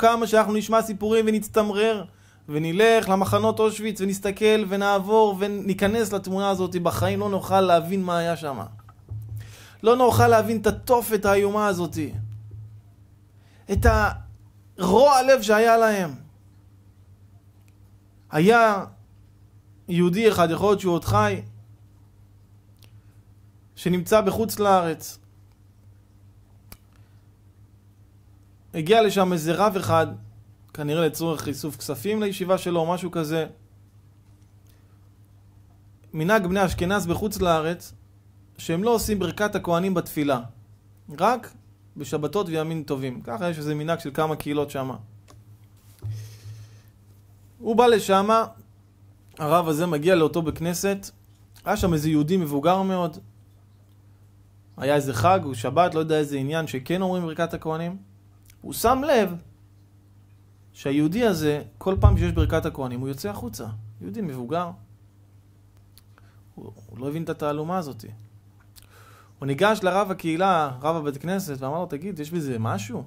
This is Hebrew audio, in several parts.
כמה שאנחנו נשמע סיפורים ונצטמרר, ונלך למחנות אושוויץ ונסתכל ונעבור וניכנס לתמונה הזאת, בחיים לא נוכל להבין מה היה שם. לא נוכל להבין את התופת האיומה הזאת. את הרוע לב שהיה להם. היה יהודי אחד, יכול להיות שהוא עוד חי, שנמצא בחוץ לארץ. הגיע לשם איזה רב אחד, כנראה לצורך איסוף כספים לישיבה שלו, או משהו כזה. מנהג בני אשכנז בחוץ לארץ, שהם לא עושים ברכת הכוהנים בתפילה, רק בשבתות וימים טובים. ככה יש איזה מנהג של כמה קהילות שמה. הוא בא לשמה, הרב הזה מגיע לאותו בכנסת, היה שם איזה יהודי מבוגר מאוד, היה איזה חג, הוא שבת, לא יודע איזה עניין, שכן אומרים ברכת הכוהנים. הוא שם לב שהיהודי הזה, כל פעם שיש ברכת הכהנים, הוא יוצא החוצה. יהודי מבוגר. הוא, הוא לא הבין את התעלומה הזאת. הוא ניגש לרב הקהילה, רב הבית כנסת, ואמר לו, תגיד, יש בזה משהו?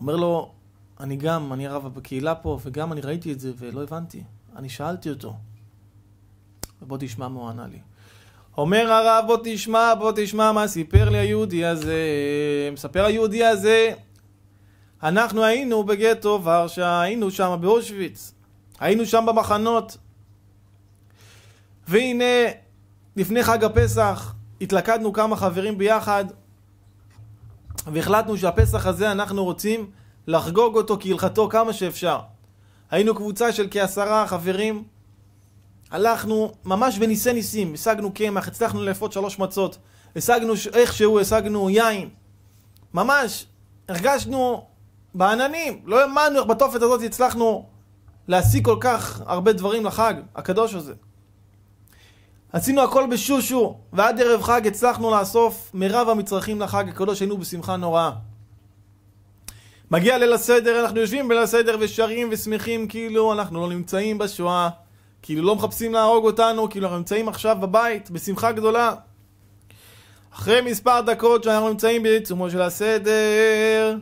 אומר לו, אני גם, אני הרב בקהילה פה, וגם אני ראיתי את זה ולא הבנתי. אני שאלתי אותו. ובוא תשמע מה הוא ענה לי. אומר הרב, בוא תשמע, בוא תשמע מה סיפר לי היהודי הזה. מספר היהודי הזה, אנחנו היינו בגטו ורשה, היינו שם באושוויץ, היינו שם במחנות. והנה, לפני חג הפסח, התלכדנו כמה חברים ביחד, והחלטנו שהפסח הזה אנחנו רוצים לחגוג אותו כהלכתו כמה שאפשר. היינו קבוצה של כעשרה חברים, הלכנו ממש בניסי ניסים, השגנו קמח, הצלחנו לאפות שלוש מצות, השגנו איכשהו, השגנו יין. ממש הרגשנו בעננים, לא האמנו איך בתופת הזאת הצלחנו להשיג כל כך הרבה דברים לחג הקדוש הזה. עשינו הכל בשושו, ועד ערב חג הצלחנו לאסוף מרב המצרכים לחג הקדוש, היינו בשמחה נוראה. מגיע ליל הסדר, אנחנו יושבים בליל הסדר ושרים ושמחים כאילו אנחנו לא נמצאים בשואה. כאילו לא מחפשים להרוג אותנו, כאילו אנחנו נמצאים עכשיו בבית, בשמחה גדולה. אחרי מספר דקות שאנחנו נמצאים בעיצומו של הסדר,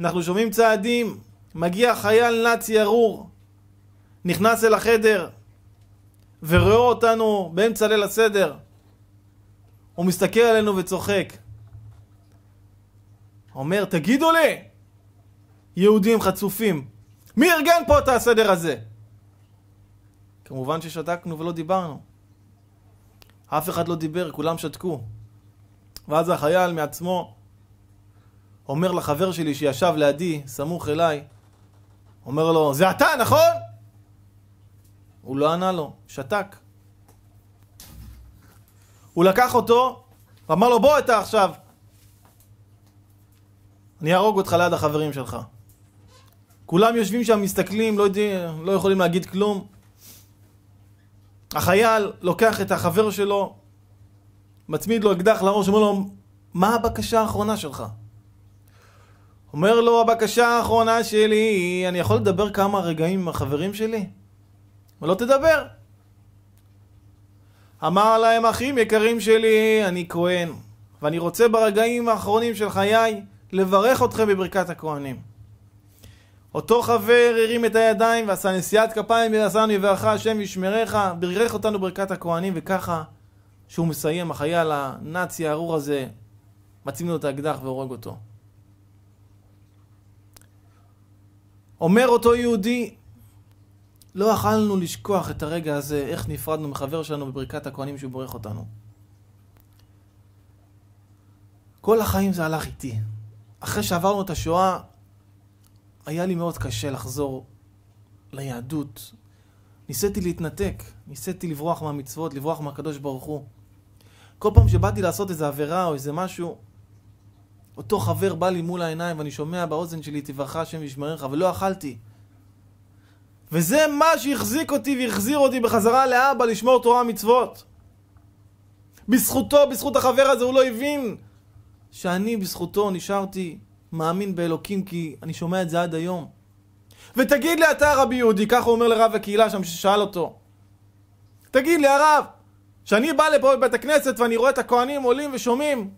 אנחנו שומעים צעדים, מגיע חייל נאצי ארור, נכנס אל החדר ורואה אותנו באמצע ליל הסדר. הוא מסתכל עלינו וצוחק. אומר, תגידו לי, יהודים חצופים, מי ארגן פה את הסדר הזה? כמובן ששתקנו ולא דיברנו. אף אחד לא דיבר, כולם שתקו. ואז החייל מעצמו אומר לחבר שלי שישב לידי, סמוך אליי, אומר לו, זה אתה, נכון? הוא לא ענה לו, שתק. הוא לקח אותו, ואמר לו, בוא אתה עכשיו. אני אהרוג אותך ליד החברים שלך. כולם יושבים שם, מסתכלים, לא, יודע, לא יכולים להגיד כלום. החייל לוקח את החבר שלו, מצמיד לו אקדח לראש, אומר לו, מה הבקשה האחרונה שלך? אומר לו, הבקשה האחרונה שלי היא, אני יכול לדבר כמה רגעים עם החברים שלי? אבל לא תדבר. אמר להם, אחים יקרים שלי, אני כהן, ואני רוצה ברגעים האחרונים של חיי לברך אתכם בברכת הכהנים. אותו חבר הרים את הידיים ועשה נשיאת כפיים ועשנו יברכה השם וישמרך, בירך אותנו ברכת הכהנים וככה שהוא מסיים, החייל הנאצי הארור הזה, מציב לו את האקדח והורג אותו. אומר אותו יהודי, לא אכלנו לשכוח את הרגע הזה, איך נפרדנו מחבר שלנו בברכת הכהנים שהוא בורך אותנו. כל החיים זה הלך איתי. אחרי שעברנו את השואה, היה לי מאוד קשה לחזור ליהדות. ניסיתי להתנתק, ניסיתי לברוח מהמצוות, לברוח מהקדוש ברוך הוא. כל פעם שבאתי לעשות איזו עבירה או איזה משהו, אותו חבר בא לי מול העיניים ואני שומע באוזן שלי, תברכה השם וישמרך, ולא אכלתי. וזה מה שהחזיק אותי והחזיר אותי בחזרה לאבא לשמור תורה ומצוות. בזכותו, בזכות החבר הזה, הוא לא הבין שאני בזכותו נשארתי מאמין באלוקים כי אני שומע את זה עד היום. ותגיד לי אתה רבי יהודי, ככה הוא אומר לרב הקהילה שם ששאל אותו. תגיד לי הרב, כשאני בא לפה לבית הכנסת ואני רואה את הכוהנים עולים ושומעים,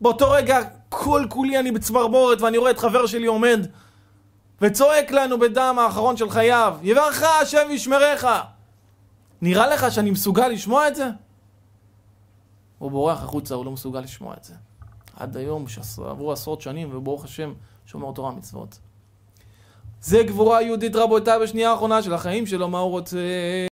באותו רגע כל כולי אני בצמרמורת ואני רואה את חבר שלי עומד וצועק לנו בדם האחרון של חייו, יברך השם וישמרך. נראה לך שאני מסוגל לשמוע את זה? הוא בורח החוצה, הוא לא מסוגל לשמוע את זה. עד היום, שעברו עשרות שנים, וברוך השם, שומר תורה מצוות. זה גבורה יהודית רבותיי בשנייה האחרונה של החיים שלו, מה הוא רוצה?